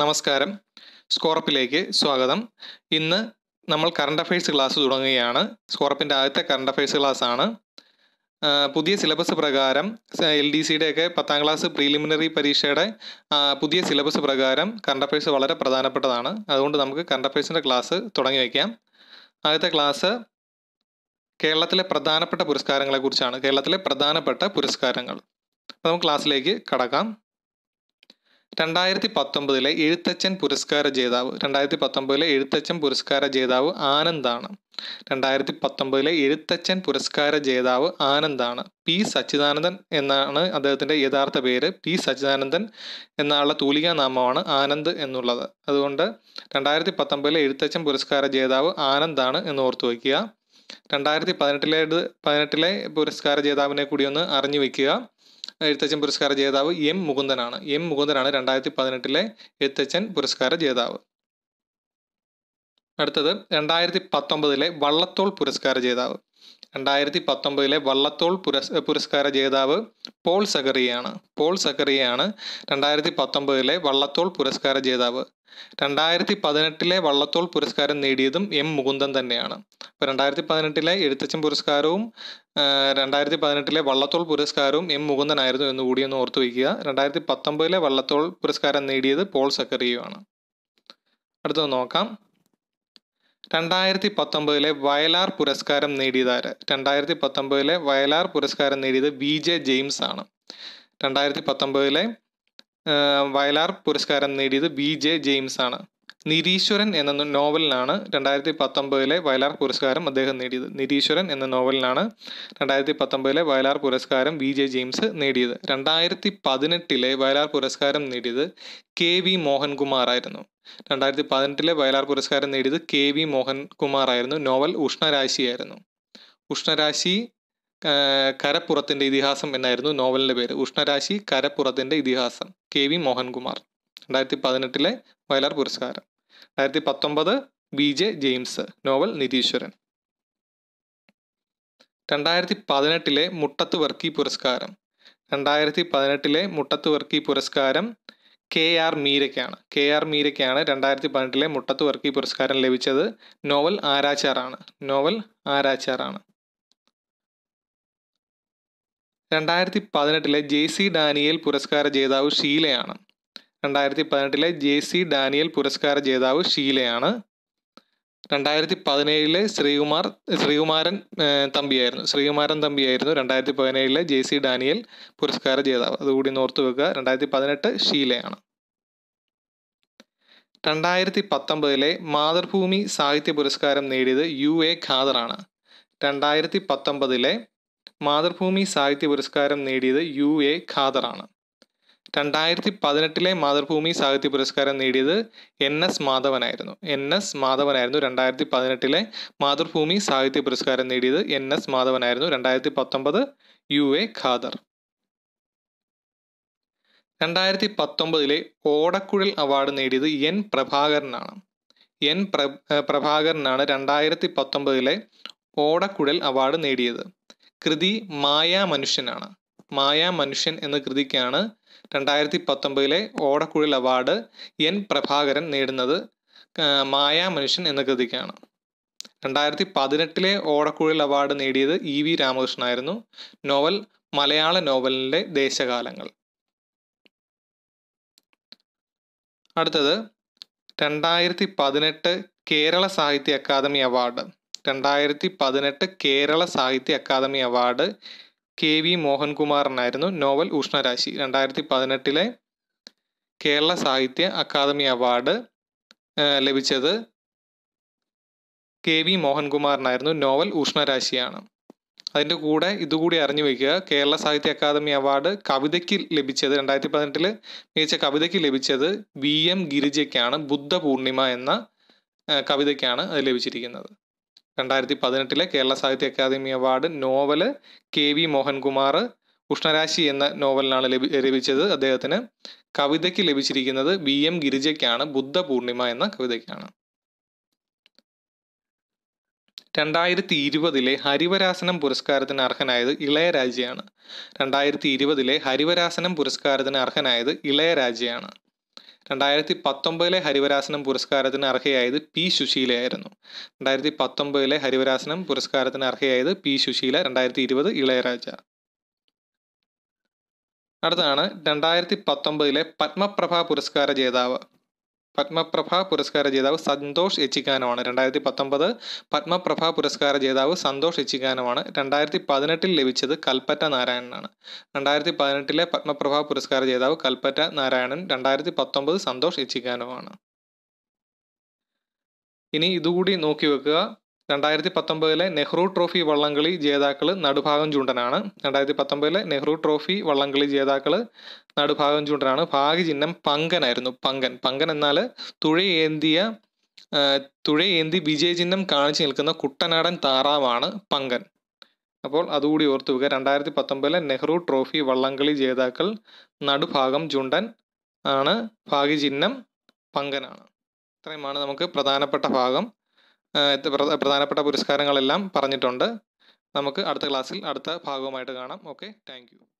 നമസ്കാരം സ്കോറപ്പിലേക്ക് സ്വാഗതം ഇന്ന് നമ്മൾ കറണ്ട് അഫയേഴ്സ് ക്ലാസ് തുടങ്ങുകയാണ് സ്കോറപ്പിൻ്റെ ആദ്യത്തെ കറണ്ട് അഫയേഴ്സ് ക്ലാസ് ആണ് പുതിയ സിലബസ് പ്രകാരം എൽ ഡി സിയുടെ ഒക്കെ പത്താം ക്ലാസ് പ്രീലിമിനറി പരീക്ഷയുടെ പുതിയ സിലബസ് പ്രകാരം കറണ്ട് അഫയേഴ്സ് വളരെ പ്രധാനപ്പെട്ടതാണ് അതുകൊണ്ട് നമുക്ക് കറണ്ട് അഫയേഴ്സിൻ്റെ ക്ലാസ് തുടങ്ങി വയ്ക്കാം ആദ്യത്തെ ക്ലാസ് കേരളത്തിലെ പ്രധാനപ്പെട്ട പുരസ്കാരങ്ങളെക്കുറിച്ചാണ് കേരളത്തിലെ പ്രധാനപ്പെട്ട പുരസ്കാരങ്ങൾ അപ്പോൾ നമുക്ക് ക്ലാസ്സിലേക്ക് കടക്കാം രണ്ടായിരത്തി പത്തൊമ്പതിലെ എഴുത്തച്ഛൻ പുരസ്കാര ജേതാവ് രണ്ടായിരത്തി പത്തൊമ്പതിലെ എഴുത്തച്ഛൻ പുരസ്കാര ജേതാവ് ആനന്ദാണ് രണ്ടായിരത്തി പത്തൊമ്പതിലെ എഴുത്തച്ഛൻ പുരസ്കാര ജേതാവ് ആനന്ദാണ് പി സച്ചിദാനന്ദൻ എന്നാണ് അദ്ദേഹത്തിൻ്റെ യഥാർത്ഥ പേര് പി സച്ചിദാനന്ദൻ എന്നുള്ള തൂലികാ നാമമാണ് ആനന്ദ് എന്നുള്ളത് അതുകൊണ്ട് രണ്ടായിരത്തി പത്തൊമ്പതിലെ എഴുത്തച്ഛൻ പുരസ്കാര ജേതാവ് ആനന്ദാണ് എന്ന് ഓർത്തു വയ്ക്കുക രണ്ടായിരത്തി പതിനെട്ടിലേത് പതിനെട്ടിലെ പുരസ്കാര ജേതാവിനെ കൂടി ഒന്ന് അറിഞ്ഞു വയ്ക്കുക എഴുത്തച്ഛൻ പുരസ്കാര ജേതാവ് എം മുകുന്ദനാണ് എം മുകുന്ദനാണ് രണ്ടായിരത്തി പതിനെട്ടിലെ എഴുത്തച്ഛൻ പുരസ്കാര ജേതാവ് അടുത്തത് രണ്ടായിരത്തി പത്തൊമ്പതിലെ വള്ളത്തോൾ പുരസ്കാര ജേതാവ് രണ്ടായിരത്തി പത്തൊമ്പതിലെ വള്ളത്തോൾ പുരസ് പുരസ്കാര ജേതാവ് പോൾ സഖറിയയാണ് പോൾ സഖറിയയാണ് രണ്ടായിരത്തി പത്തൊമ്പതിലെ വള്ളത്തോൾ പുരസ്കാര ജേതാവ് രണ്ടായിരത്തി പതിനെട്ടിലെ വള്ളത്തോൾ പുരസ്കാരം നേടിയതും എം മുകുന്ദൻ തന്നെയാണ് അപ്പോൾ രണ്ടായിരത്തി പതിനെട്ടിലെ എഴുത്തച്ഛൻ പുരസ്കാരവും രണ്ടായിരത്തി പതിനെട്ടിലെ വള്ളത്തോൾ പുരസ്കാരവും എം മുകുന്ദനായിരുന്നു എന്ന് കൂടി ഒന്ന് ഓർത്തു വയ്ക്കുക രണ്ടായിരത്തി പത്തൊമ്പതിലെ വള്ളത്തോൾ പുരസ്കാരം നേടിയത് പോൾ സക്കറിയുമാണ് അടുത്തത് നോക്കാം രണ്ടായിരത്തി പത്തൊമ്പതിലെ വയലാർ പുരസ്കാരം നേടിയതാർ രണ്ടായിരത്തി പത്തൊമ്പതിലെ വയലാർ പുരസ്കാരം നേടിയത് വി ജെ ജെയിംസ് ആണ് രണ്ടായിരത്തി പത്തൊമ്പതിലെ വയലാർ പുരസ്കാരം നേടിയത് ബി ജെ ജെയിംസ് ആണ് നിരീശ്വരൻ എന്ന നോവലിനാണ് രണ്ടായിരത്തി പത്തൊമ്പതിലെ വയലാർ പുരസ്കാരം അദ്ദേഹം നേടിയത് നിരീശ്വരൻ എന്ന നോവലിനാണ് രണ്ടായിരത്തി പത്തൊമ്പതിലെ വയലാർ പുരസ്കാരം വി ജെ ജെയിംസ് നേടിയത് രണ്ടായിരത്തി പതിനെട്ടിലെ വയലാർ പുരസ്കാരം നേടിയത് കെ വി മോഹൻകുമാർ ആയിരുന്നു രണ്ടായിരത്തി പതിനെട്ടിലെ വയലാർ പുരസ്കാരം നേടിയത് കെ വി മോഹൻകുമാർ ആയിരുന്നു നോവൽ ഉഷ്ണരാശിയായിരുന്നു ഉഷ്ണരാശി കരപ്പുറത്തിൻ്റെ ഇതിഹാസം എന്നായിരുന്നു നോവലിൻ്റെ പേര് ഉഷ്ണരാശി കരപ്പുറത്തിൻ്റെ ഇതിഹാസം കെ വി മോഹൻകുമാർ രണ്ടായിരത്തി പതിനെട്ടിലെ വയലാർ പുരസ്കാരം രണ്ടായിരത്തി പത്തൊമ്പത് B J James novel Nireeshwaran രണ്ടായിരത്തി പതിനെട്ടിലെ മുട്ടത്ത് വർക്കി പുരസ്കാരം രണ്ടായിരത്തി പതിനെട്ടിലെ മുട്ടത്ത് വർക്കി പുരസ്കാരം കെ ആർ മീരയ്ക്കാണ് കെ ആർ മീരയ്ക്കാണ് രണ്ടായിരത്തി പതിനെട്ടിലെ മുട്ടത്ത് വർക്കി പുരസ്കാരം ലഭിച്ചത് നോവൽ ആരാച്ചാറാണ് നോവൽ ആരാച്ചാറാണ് രണ്ടായിരത്തി പതിനെട്ടിലെ ജെ സി ഡാനിയൽ പുരസ്കാര ജേതാവ് ഷീലയാണ് രണ്ടായിരത്തി പതിനെട്ടിലെ ജെ സി ഡാനിയൽ പുരസ്കാര ജേതാവ് ഷീലയാണ് രണ്ടായിരത്തി പതിനേഴിലെ ശ്രീകുമാർ ശ്രീകുമാരൻ തമ്പിയായിരുന്നു ശ്രീകുമാരൻ തമ്പിയായിരുന്നു രണ്ടായിരത്തി പതിനേഴിലെ ജെ സി ഡാനിയൽ പുരസ്കാര ജേതാവ് അതുകൂടി ഓർത്തു വെക്കുക രണ്ടായിരത്തി പതിനെട്ട് ഷീലയാണ് രണ്ടായിരത്തി പത്തൊമ്പതിലെ മാതൃഭൂമി സാഹിത്യ പുരസ്കാരം നേടിയത് യു എ ഖാദറാണ് രണ്ടായിരത്തി പത്തൊമ്പതിലെ മാതൃഭൂമി സാഹിത്യ പുരസ്കാരം നേടിയത് യു എ ഖാദറാണ് രണ്ടായിരത്തി പതിനെട്ടിലെ മാതൃഭൂമി സാഹിത്യ പുരസ്കാരം നേടിയത് എൻ എസ് മാധവനായിരുന്നു എൻ എസ് മാധവനായിരുന്നു രണ്ടായിരത്തി പതിനെട്ടിലെ മാതൃഭൂമി സാഹിത്യ പുരസ്കാരം നേടിയത് എൻ എസ് മാധവനായിരുന്നു രണ്ടായിരത്തി പത്തൊമ്പത് യു എ ഖാദർ രണ്ടായിരത്തി പത്തൊമ്പതിലെ ഓടക്കുഴൽ അവാർഡ് നേടിയത് എൻ പ്രഭാകരനാണ് എൻ പ്ര പ്രഭാകരനാണ് രണ്ടായിരത്തി പത്തൊമ്പതിലെ ഓടക്കുഴൽ അവാർഡ് നേടിയത് കൃതി മനുഷ്യനാണ് മായാ മനുഷ്യൻ എന്ന കൃതിക്കാണ് രണ്ടായിരത്തി പത്തൊമ്പതിലെ ഓടക്കുഴൽ അവാർഡ് എൻ പ്രഭാകരൻ നേടുന്നത് മനുഷ്യൻ എന്ന കൃതിക്കാണ് രണ്ടായിരത്തി പതിനെട്ടിലെ ഓടക്കുഴൽ അവാർഡ് നേടിയത് ഇ വി ആയിരുന്നു നോവൽ മലയാള നോവലിൻ്റെ ദേശകാലങ്ങൾ അടുത്തത് രണ്ടായിരത്തി പതിനെട്ട് കേരള സാഹിത്യ അക്കാദമി അവാർഡ് രണ്ടായിരത്തി പതിനെട്ട് Kerala Sahitya academy award K V മോഹൻകുമാറിനായിരുന്നു നോവൽ ഉഷ്ണരാശി രണ്ടായിരത്തി പതിനെട്ടിലെ കേരള സാഹിത്യ അക്കാദമി അവാർഡ് ലഭിച്ചത് കെ വി മോഹൻകുമാറിനായിരുന്നു നോവൽ ഉഷ്ണരാശിയാണ് അതിൻ്റെ കൂടെ ഇതുകൂടി അറിഞ്ഞു വയ്ക്കുക കേരള സാഹിത്യ അക്കാദമി അവാർഡ് കവിതയ്ക്ക് ലഭിച്ചത് രണ്ടായിരത്തി പതിനെട്ടിൽ മികച്ച കവിതയ്ക്ക് ലഭിച്ചത് വി എം ഗിരിജയ്ക്കാണ് ബുദ്ധ പൂർണിമ എന്ന കവിതയ്ക്കാണ് അത് ലഭിച്ചിരിക്കുന്നത് രണ്ടായിരത്തി പതിനെട്ടിലെ Kerala Sahitya academy award novel K V Mohankumar Ushnarashi എന്ന നോവലിനാണ് ലഭിച്ചത് അദ്ദേഹത്തിന് കവിതയ്ക്ക് ലഭിച്ചിരിക്കുന്നത് ബി എം ഗിരിജയ്ക്കാണ് ബുദ്ധ പൂർണിമ എന്ന കവിതയ്ക്കാണ് രണ്ടായിരത്തി ഇരുപതിലെ ഹരിവരാസനം പുരസ്കാരത്തിന് അർഹനായത് ഇളയരാജയാണ് രണ്ടായിരത്തി ഇരുപതിലെ ഹരിവരാസനം പുരസ്കാരത്തിന് അർഹനായത് ഇളയരാജയാണ് രണ്ടായിരത്തി പത്തൊമ്പതിലെ ഹരിവരാസനം പുരസ്കാരത്തിന് അർഹയായത് പി സുശീലയായിരുന്നു രണ്ടായിരത്തി പത്തൊമ്പതിലെ ഹരിവരാസനം പുരസ്കാരത്തിന് അർഹയായത് പി സുശീല രണ്ടായിരത്തി ഇരുപത് ഇളയരാജ അടുത്താണ് രണ്ടായിരത്തി പത്തൊമ്പതിലെ പത്മപ്രഭ പുരസ്കാര ജേതാവ് പത്മപ്രഭ പുരസ്കാര ജേതാവ് സന്തോഷ് എച്ചിക്കാനുമാണ് രണ്ടായിരത്തി പത്തൊമ്പത് പത്മപ്രഭ പുരസ്കാര ജേതാവ് സന്തോഷ് എച്ചിക്കാനുമാണ് രണ്ടായിരത്തി പതിനെട്ടിൽ ലഭിച്ചത് കൽപ്പറ്റ നാരായണനാണ് രണ്ടായിരത്തി പതിനെട്ടിലെ പത്മപ്രഭ പുരസ്കാര ജേതാവ് കൽപ്പറ്റ നാരായണൻ രണ്ടായിരത്തി പത്തൊമ്പത് സന്തോഷ് എച്ചിക്കാനുമാണ് ഇനി ഇതുകൂടി നോക്കി വെക്കുക രണ്ടായിരത്തി പത്തൊമ്പതിലെ നെഹ്റു ട്രോഫി വള്ളംകളി ജേതാക്കൾ നടുഭാഗം ചൂണ്ടനാണ് രണ്ടായിരത്തി പത്തൊമ്പതിലെ നെഹ്റു ട്രോഫി വള്ളംകളി ജേതാക്കൾ നടുഭാഗം ചൂണ്ടനാണ് ഭാഗ്യചിഹ്നം പങ്കനായിരുന്നു പങ്കൻ പങ്കൻ എന്നാൽ തുഴയേന്തിയ തുഴയേന്തി വിജയചിഹ്നം കാണിച്ചു നിൽക്കുന്ന കുട്ടനാടൻ താറാവാണ് പങ്കൻ അപ്പോൾ അതുകൂടി ഓർത്തു വെക്കുക രണ്ടായിരത്തി പത്തൊമ്പതിലെ നെഹ്റു ട്രോഫി വള്ളംകളി ജേതാക്കൾ നടുഭാഗം ചുണ്ടൻ ആണ് ഭാഗ്യചിഹ്നം പങ്കനാണ് ഇത്രയുമാണ് നമുക്ക് പ്രധാനപ്പെട്ട ഭാഗം പ്രധാനപ്പെട്ട പുരസ്കാരങ്ങളെല്ലാം പറഞ്ഞിട്ടുണ്ട് നമുക്ക് അടുത്ത ക്ലാസ്സിൽ അടുത്ത ഭാഗവുമായിട്ട് കാണാം ഓക്കെ താങ്ക് യു